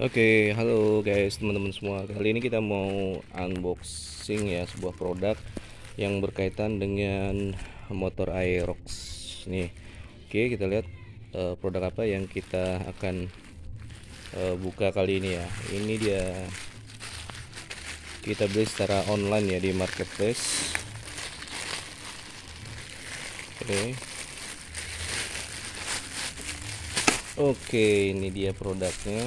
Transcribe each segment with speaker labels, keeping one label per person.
Speaker 1: Oke, okay, halo guys, teman-teman semua. Kali ini kita mau unboxing ya sebuah produk yang berkaitan dengan motor Aerox nih. Oke, okay, kita lihat uh, produk apa yang kita akan uh, buka kali ini ya. Ini dia kita beli secara online ya di marketplace. Oke. Okay. Oke, ini dia produknya.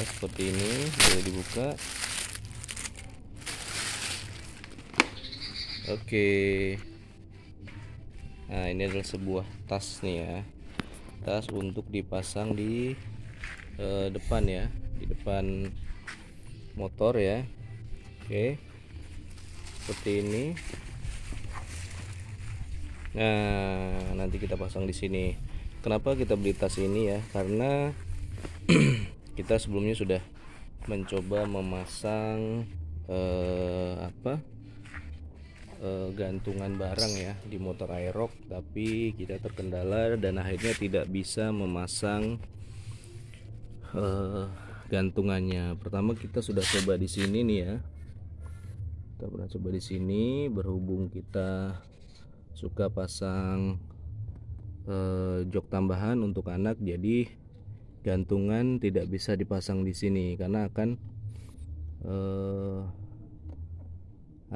Speaker 1: Nah, seperti ini boleh dibuka oke nah ini adalah sebuah tas nih ya tas untuk dipasang di eh, depan ya di depan motor ya oke seperti ini nah nanti kita pasang di sini kenapa kita beli tas ini ya karena eh, kita sebelumnya sudah mencoba memasang eh, apa eh, gantungan barang ya di motor aerox tapi kita terkendala dan akhirnya tidak bisa memasang eh, gantungannya pertama kita sudah coba di sini nih ya kita pernah coba di sini berhubung kita suka pasang eh, jok tambahan untuk anak jadi gantungan tidak bisa dipasang di sini karena akan eh,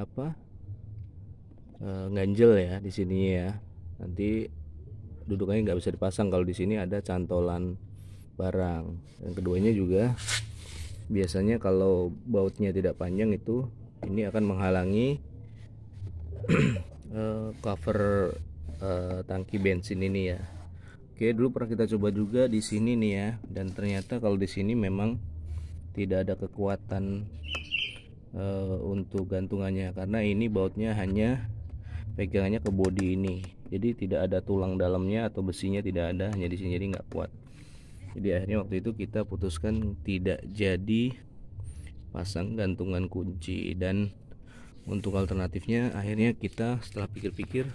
Speaker 1: apa eh, ganjel ya di sini ya nanti dudukannya nggak bisa dipasang kalau di sini ada cantolan barang yang keduanya juga biasanya kalau bautnya tidak panjang itu ini akan menghalangi eh, cover eh, tangki bensin ini ya Oke, dulu pernah kita coba juga di sini nih ya. Dan ternyata kalau di sini memang tidak ada kekuatan e, untuk gantungannya karena ini bautnya hanya pegangannya ke body ini. Jadi tidak ada tulang dalamnya atau besinya tidak ada, hanya di sini jadi nggak kuat. Jadi akhirnya waktu itu kita putuskan tidak jadi pasang gantungan kunci dan untuk alternatifnya akhirnya kita setelah pikir-pikir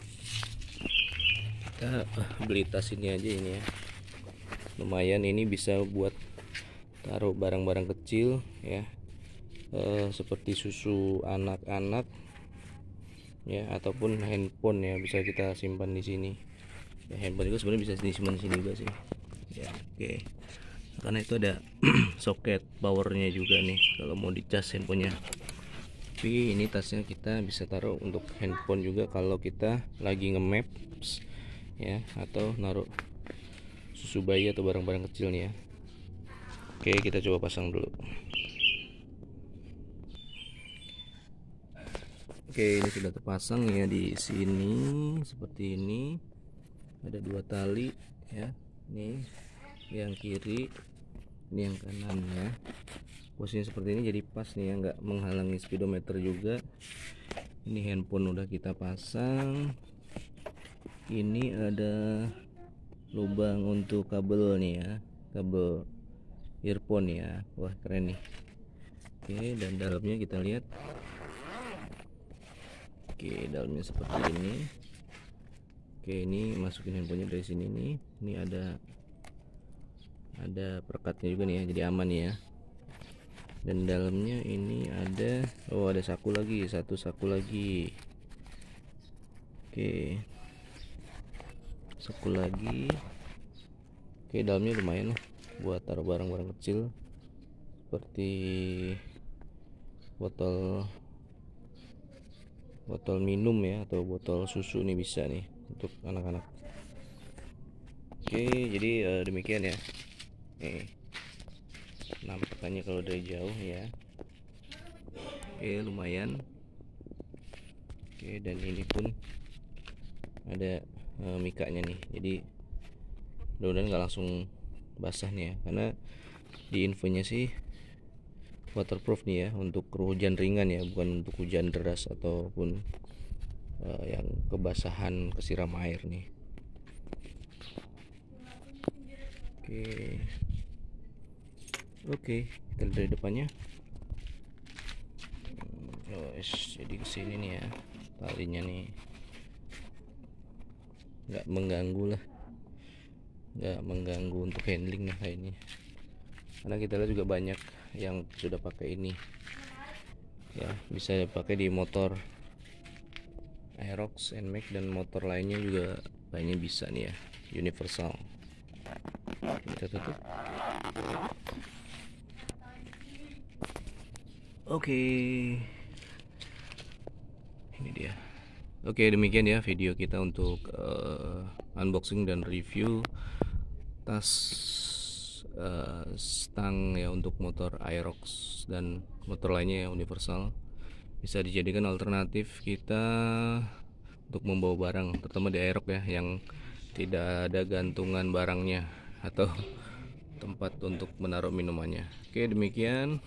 Speaker 1: kita eh, beli tas ini aja ini ya lumayan ini bisa buat taruh barang-barang kecil ya e, seperti susu anak-anak ya ataupun handphone ya bisa kita simpan di sini ya, handphone juga sebenarnya bisa disimpan di sini juga sih ya oke okay. karena itu ada soket powernya juga nih kalau mau dicas handphonenya tapi ini tasnya kita bisa taruh untuk handphone juga kalau kita lagi nge-maps ya atau naruh susu bayi atau barang-barang kecil nih ya oke kita coba pasang dulu oke ini sudah terpasang ya di sini seperti ini ada dua tali ya ini yang kiri ini yang kanan ya posisinya seperti ini jadi pas nih ya nggak menghalangi speedometer juga ini handphone udah kita pasang ini ada lubang untuk kabel nih ya kabel earphone ya wah keren nih oke dan dalamnya kita lihat oke dalamnya seperti ini oke ini masukin handphonenya dari sini nih ini ada ada perkatnya juga nih ya jadi aman ya dan dalamnya ini ada oh ada saku lagi satu saku lagi oke suku lagi oke dalamnya lumayan lah buat taruh barang-barang kecil seperti botol botol minum ya atau botol susu nih bisa nih untuk anak-anak oke jadi uh, demikian ya nih nampaknya kalau dari jauh ya oke lumayan oke dan ini pun ada Eh, mikanya nih jadi mudah-mudahan nggak langsung basah nih ya karena di infonya sih waterproof nih ya untuk hujan ringan ya bukan untuk hujan deras ataupun uh, yang kebasahan kesiram air nih oke oke okay, kita dari depannya hmm, oh, jadi kesini nih ya talinya nih nggak mengganggu lah nggak mengganggu untuk handling lah ini karena kita lihat juga banyak yang sudah pakai ini ya bisa pakai di motor Aerox, Nmax dan motor lainnya juga lainnya bisa nih ya universal kita tutup oke okay. Oke demikian ya video kita untuk uh, unboxing dan review tas uh, stang ya untuk motor Aerox dan motor lainnya ya universal bisa dijadikan alternatif kita untuk membawa barang terutama di Aerox ya yang tidak ada gantungan barangnya atau tempat untuk menaruh minumannya. Oke demikian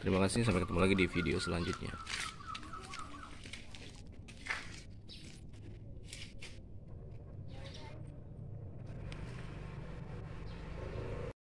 Speaker 1: terima kasih sampai ketemu lagi di video selanjutnya.